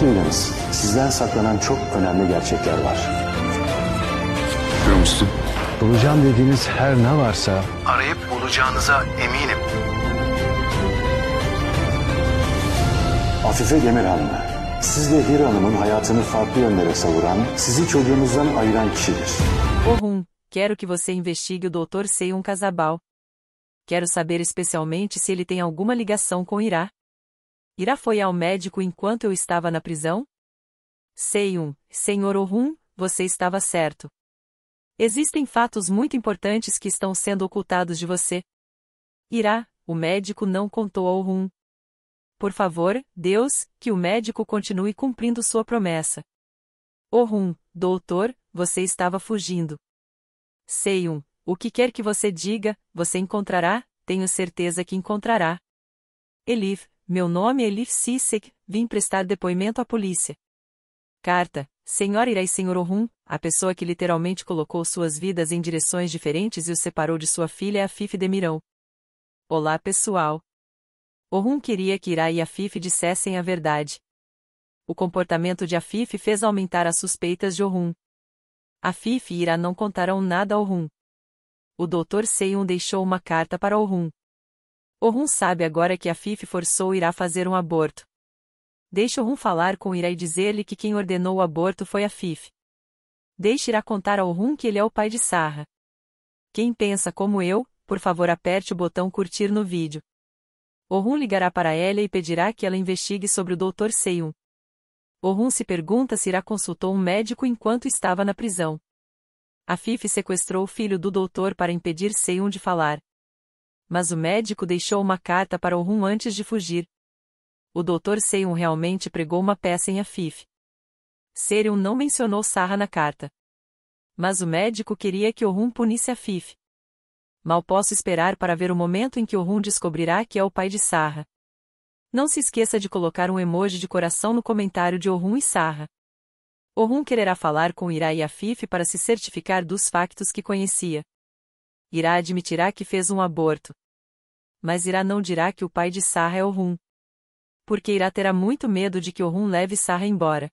Dinleyiniz. Sizden saklanan çok önemli gerçekler var. Biliyor musun? Bulacağım dediğiniz her ne varsa... Arayıp bulacağınıza eminim. Afife Demirhan'la siz de Hira Hanım'ın hayatını farklı yönlere savuran, sizi çocuğunuzdan ayıran kişidir. Orhun, um, quero que você investigue o Dr. Seyun Casabal. Quero saber especialmente se ele tem alguma ligação com Ira. Ira foi ao médico enquanto eu estava na prisão? um, Senhor Orhun, você estava certo. Existem fatos muito importantes que estão sendo ocultados de você. Ira, o médico não contou ao Rum. Por favor, Deus, que o médico continue cumprindo sua promessa. Orhun, doutor, você estava fugindo. um, o que quer que você diga, você encontrará, tenho certeza que encontrará. Elif, meu nome é Elif Sisek, vim prestar depoimento à polícia. Carta, Senhora Ira e Senhor Orum, a pessoa que literalmente colocou suas vidas em direções diferentes e os separou de sua filha Afif Demirão. Olá pessoal. Orum queria que Ira e Afif dissessem a verdade. O comportamento de Afif fez aumentar as suspeitas de A Afif e Ira não contarão nada ao Orum. O Dr. Seiyun deixou uma carta para Orum. Orhun sabe agora que a Fifi forçou Irá fazer um aborto. Deixe Orhun falar com Irá e dizer-lhe que quem ordenou o aborto foi a Fifi. Deixe Irá contar ao Orhun que ele é o pai de Sarra. Quem pensa como eu, por favor aperte o botão curtir no vídeo. Orhun ligará para Elia e pedirá que ela investigue sobre o Dr. Seyun. Orhun se pergunta se Irá consultou um médico enquanto estava na prisão. A Fifi sequestrou o filho do doutor para impedir Seyun de falar mas o médico deixou uma carta para o rum antes de fugir. O Dr. Seiun realmente pregou uma peça em Afif. Serium não mencionou Sarra na carta. Mas o médico queria que o rum punisse Afif. Mal posso esperar para ver o momento em que o rum descobrirá que é o pai de Sarra. Não se esqueça de colocar um emoji de coração no comentário de Orhun e Sarra. Orhun quererá falar com Ira e Afif para se certificar dos factos que conhecia. Irá admitirá que fez um aborto. Mas Irá não dirá que o pai de Sarra é Orhun. Porque Irá terá muito medo de que Orhun leve Sarra embora.